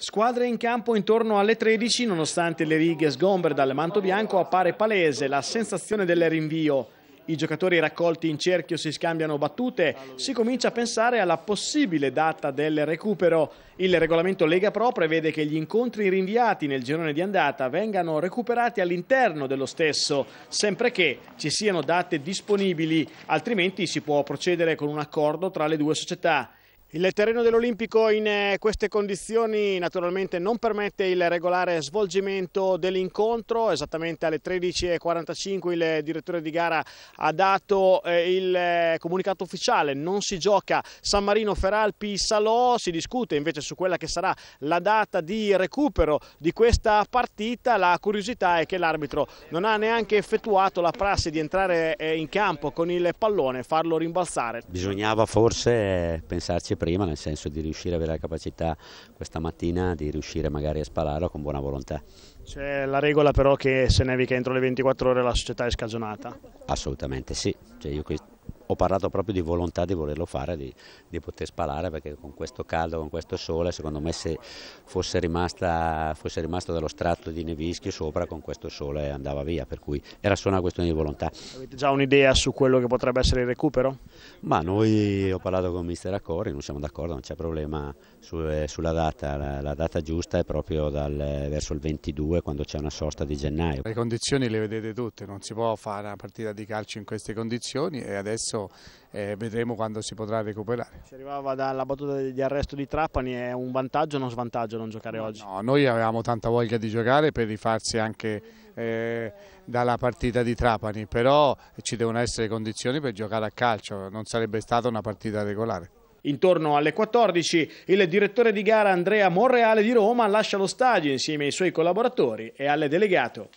Squadre in campo intorno alle 13, nonostante le righe sgombre dal manto bianco, appare palese la sensazione del rinvio. I giocatori raccolti in cerchio si scambiano battute, si comincia a pensare alla possibile data del recupero. Il regolamento Lega Pro prevede che gli incontri rinviati nel girone di andata vengano recuperati all'interno dello stesso, sempre che ci siano date disponibili, altrimenti si può procedere con un accordo tra le due società. Il terreno dell'Olimpico in eh, queste condizioni naturalmente non permette il regolare svolgimento dell'incontro, esattamente alle 13.45 il direttore di gara ha dato eh, il eh, comunicato ufficiale, non si gioca San Marino Feralpi Salò, si discute invece su quella che sarà la data di recupero di questa partita, la curiosità è che l'arbitro non ha neanche effettuato la prassi di entrare in campo con il pallone e farlo rimbalzare. Bisognava forse pensarci prima, nel senso di riuscire ad avere la capacità questa mattina di riuscire magari a spararlo con buona volontà. C'è la regola però che se nevica entro le 24 ore la società è scagionata? Assolutamente sì, cioè io qui ho parlato proprio di volontà di volerlo fare, di, di, poter spalare perché con questo caldo, con questo sole, secondo me se fosse, rimasta, fosse rimasto dello strato di nevischio sopra con questo sole andava via, per cui era solo una questione di volontà. Avete già un'idea su quello che potrebbe essere il recupero? Ma noi ho parlato con il mister Accori, non siamo d'accordo, non c'è problema su, eh, sulla data, la, la, data giusta è proprio dal, eh, verso il 22 quando c'è una sosta di gennaio. Le condizioni le vedete tutte, non si può fare una partita di calcio in queste condizioni e adesso adesso eh, vedremo quando si potrà recuperare. Si arrivava dalla battuta di arresto di Trapani, è un vantaggio o uno svantaggio non giocare no, oggi? No, noi avevamo tanta voglia di giocare per rifarsi anche eh, dalla partita di Trapani, però ci devono essere condizioni per giocare a calcio, non sarebbe stata una partita regolare. Intorno alle 14 il direttore di gara Andrea Monreale di Roma lascia lo stadio insieme ai suoi collaboratori e alle delegato.